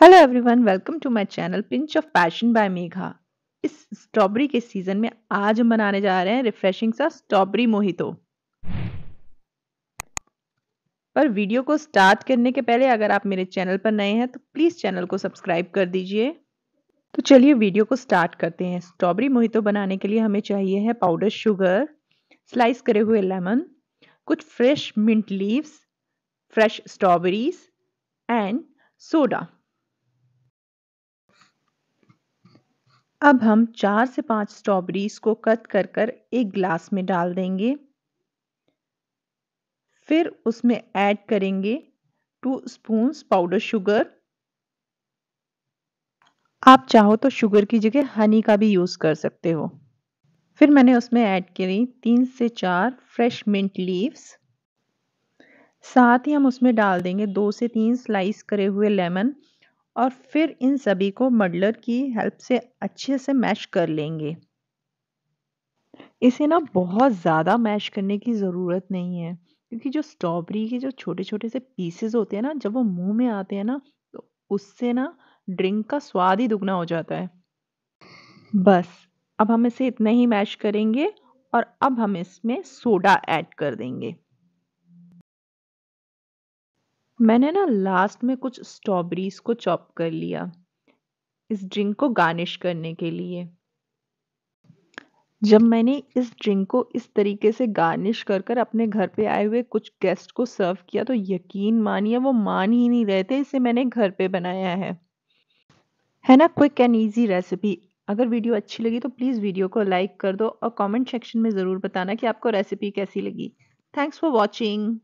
hello everyone welcome to my channel pinch of passion by Megha इस strawberry के season में आज हम बनाने जा रहे हैं रिफ्रेशिंग सा स्ट्रॉबेरी मोहितो पर वीडियो को स्टार्ट करने के पहले अगर आप मेरे चैनल पर नए हैं तो प्लीज चैनल को सब्सक्राइब कर दीजिए तो चलिए वीडियो को स्टार्ट करते हैं स्ट्रॉबेरी मोहितो बनाने के लिए हमें चाहिए है पाउडर शुगर स्लाइस करे हुए लेमन कुछ fresh mint leaves fresh strawberries and soda अब हम चार से पांच स्ट्रॉबेरीज को कट कर कर एक ग्लास में डाल देंगे फिर उसमें ऐड करेंगे टू स्पून पाउडर शुगर आप चाहो तो शुगर की जगह हनी का भी यूज़ कर सकते हो फिर मैंने उसमें ऐड करी तीन से चार फ्रेश मिंट लीव्स साथ ही हम उसमें डाल देंगे दो से तीन स्लाइस करे हुए लेमन और फिर इन सभी को मडलर की हेल्प से अच्छे से मैश कर लेंगे इसे ना बहुत ज़्यादा मैश करने की ज़रूरत नहीं है क्योंकि जो स्ट्रॉबेरी के जो छोटे छोटे से पीसेस होते हैं ना जब वो मुंह में आते हैं ना तो उससे ना ड्रिंक का स्वाद ही दुगना हो जाता है बस अब हम इसे इतना ही मैश करेंगे और अब हम इसमें सोडा ऐड कर देंगे मैंने ना लास्ट में कुछ स्ट्रॉबेरीज को चॉप कर लिया इस ड्रिंक को गार्निश करने के लिए जब मैंने इस ड्रिंक को इस तरीके से गार्निश कर कर अपने घर पे आए हुए कुछ गेस्ट को सर्व किया तो यकीन मानिए वो मान ही नहीं रहे थे इसे मैंने घर पे बनाया है है ना क्विक एंड इजी रेसिपी अगर वीडियो अच्छी लगी तो प्लीज़ वीडियो को लाइक कर दो और कमेंट सेक्शन में ज़रूर बताना कि आपको रेसिपी कैसी लगी थैंक्स फॉर वॉचिंग